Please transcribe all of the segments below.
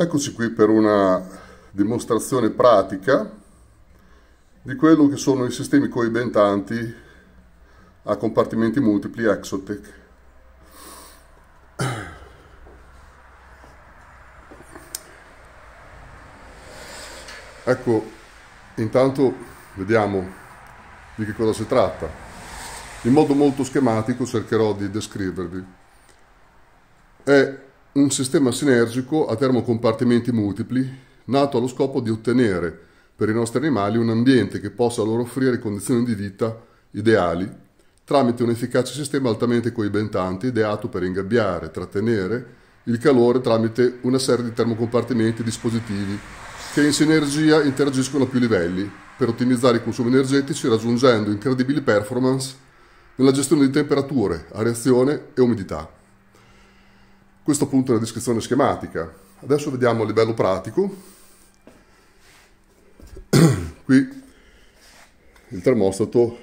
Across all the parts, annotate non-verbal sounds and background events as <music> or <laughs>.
Eccoci qui per una dimostrazione pratica di quello che sono i sistemi coibentanti a compartimenti multipli Exotech. Ecco, intanto vediamo di che cosa si tratta. In modo molto schematico cercherò di descrivervi. È un sistema sinergico a termocompartimenti multipli, nato allo scopo di ottenere per i nostri animali un ambiente che possa loro offrire condizioni di vita ideali tramite un efficace sistema altamente coibentante ideato per ingabbiare, trattenere il calore tramite una serie di termocompartimenti e dispositivi che in sinergia interagiscono a più livelli per ottimizzare i consumi energetici raggiungendo incredibili performance nella gestione di temperature, areazione e umidità. Questo punto è la descrizione schematica. Adesso vediamo a livello pratico. <clears throat> Qui il termostato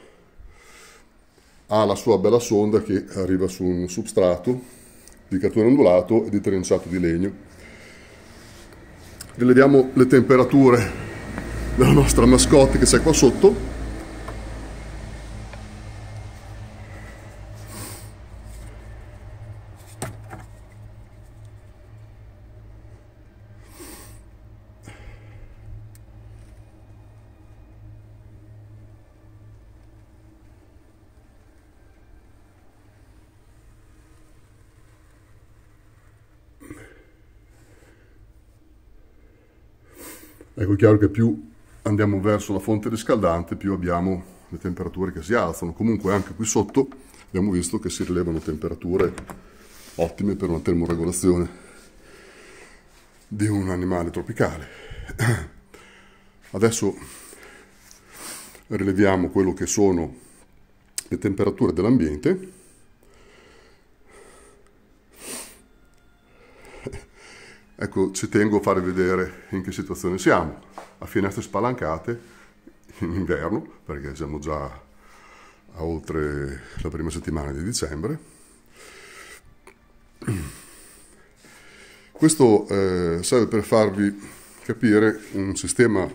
ha la sua bella sonda che arriva su un substrato di cartone ondulato e di trenciato di legno. Rileviamo le temperature della nostra mascotte che c'è qua sotto. Ecco, è chiaro che più andiamo verso la fonte riscaldante, più abbiamo le temperature che si alzano. Comunque anche qui sotto abbiamo visto che si rilevano temperature ottime per una termoregolazione di un animale tropicale. <clears throat> Adesso rileviamo quello che sono le temperature dell'ambiente Ecco, ci tengo a farvi vedere in che situazione siamo. A finestre spalancate, in inverno, perché siamo già a oltre la prima settimana di dicembre. Questo eh, serve per farvi capire un sistema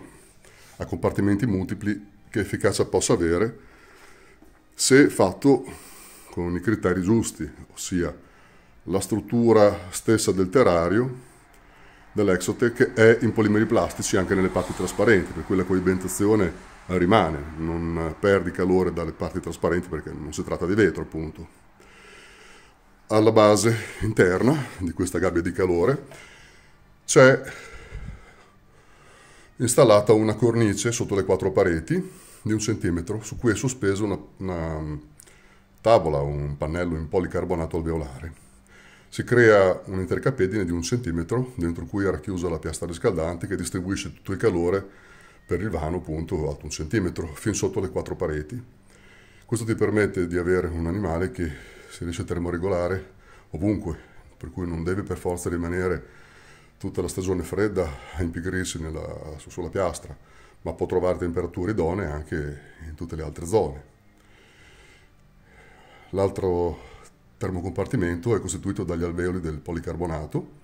a compartimenti multipli che efficacia possa avere se fatto con i criteri giusti, ossia la struttura stessa del terrario, dell'Exotech è in polimeri plastici anche nelle parti trasparenti, per cui la coibentazione rimane, non perdi calore dalle parti trasparenti perché non si tratta di vetro appunto. Alla base interna di questa gabbia di calore c'è installata una cornice sotto le quattro pareti di un centimetro su cui è sospesa una, una mm, tavola, un pannello in policarbonato alveolare. Si crea un'intercapedine di un centimetro dentro cui è racchiusa la piastra riscaldante che distribuisce tutto il calore per il vano appunto alto un centimetro fin sotto le quattro pareti. Questo ti permette di avere un animale che si riesce a termoregolare ovunque, per cui non deve per forza rimanere tutta la stagione fredda a impigrirsi nella, sulla piastra, ma può trovare temperature idonee anche in tutte le altre zone. L'altro termocompartimento è costituito dagli alveoli del policarbonato,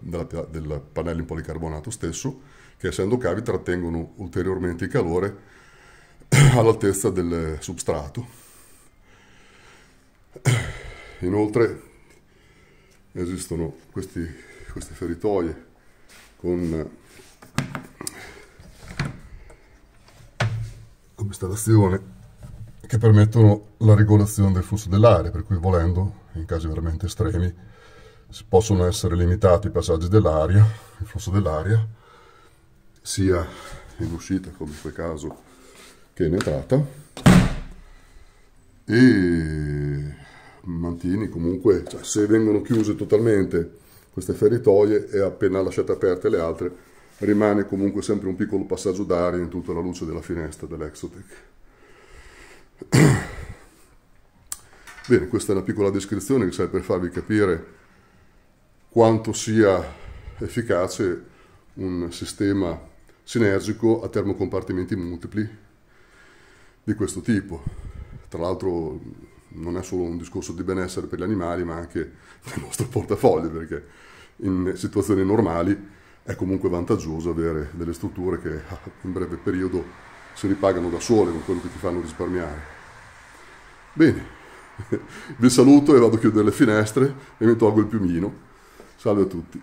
della, della, del pannello in policarbonato stesso, che essendo cavi trattengono ulteriormente il calore <clears throat> all'altezza del substrato. <clears throat> Inoltre esistono questi, queste feritoie con installazione che permettono la regolazione del flusso dell'aria, per cui volendo in casi veramente estremi, possono essere limitati i passaggi dell'aria, il flusso dell'aria, sia in uscita come in quel caso che in entrata e mantieni comunque, cioè, se vengono chiuse totalmente queste feritoie e appena lasciate aperte le altre rimane comunque sempre un piccolo passaggio d'aria in tutta la luce della finestra dell'Exotech. <clears throat> Bene, questa è una piccola descrizione che serve per farvi capire quanto sia efficace un sistema sinergico a termocompartimenti multipli di questo tipo. Tra l'altro non è solo un discorso di benessere per gli animali, ma anche nel nostro portafoglio, perché in situazioni normali è comunque vantaggioso avere delle strutture che ah, in breve periodo si ripagano da sole con quello che ti fanno risparmiare. Bene, <laughs> Vi saluto e vado a chiudere le finestre e mi tolgo il piumino. Salve a tutti.